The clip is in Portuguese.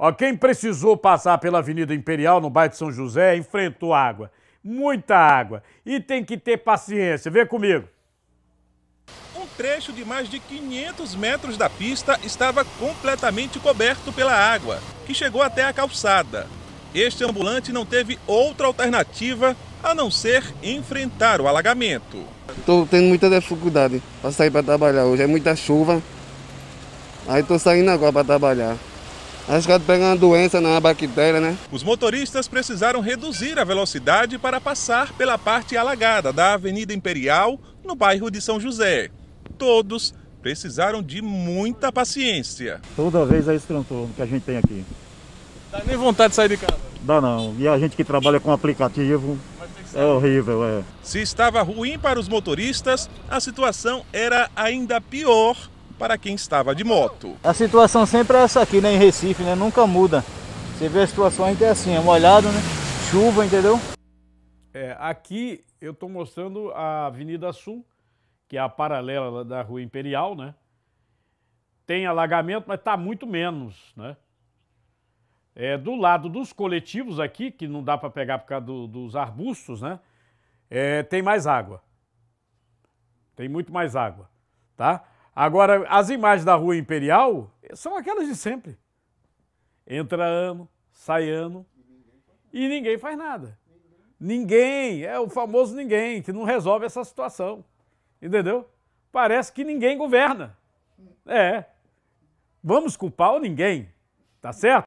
Ó, quem precisou passar pela Avenida Imperial, no bairro de São José, enfrentou água. Muita água. E tem que ter paciência. Vê comigo. Um trecho de mais de 500 metros da pista estava completamente coberto pela água, que chegou até a calçada. Este ambulante não teve outra alternativa a não ser enfrentar o alagamento. Estou tendo muita dificuldade para sair para trabalhar hoje. É muita chuva. Aí estou saindo agora para trabalhar arriscado pegar uma doença na bactéria, né? Os motoristas precisaram reduzir a velocidade para passar pela parte alagada da Avenida Imperial, no bairro de São José. Todos precisaram de muita paciência. Toda vez é esse transtorno que a gente tem aqui. Dá nem vontade de sair de casa? Dá não. E a gente que trabalha com aplicativo. É horrível, é. Se estava ruim para os motoristas, a situação era ainda pior para quem estava de moto. A situação sempre é essa aqui, né, em Recife, né? Nunca muda. Você vê a situação ainda é assim, é molhado, né? Chuva, entendeu? É, aqui eu estou mostrando a Avenida Sul, que é a paralela da Rua Imperial, né? Tem alagamento, mas está muito menos, né? É, do lado dos coletivos aqui, que não dá para pegar por causa do, dos arbustos, né? É, tem mais água. Tem muito mais água, tá? Agora, as imagens da Rua Imperial são aquelas de sempre. Entra ano, sai ano e ninguém faz nada. Ninguém, é o famoso ninguém, que não resolve essa situação. Entendeu? Parece que ninguém governa. É. Vamos culpar o ninguém, tá certo?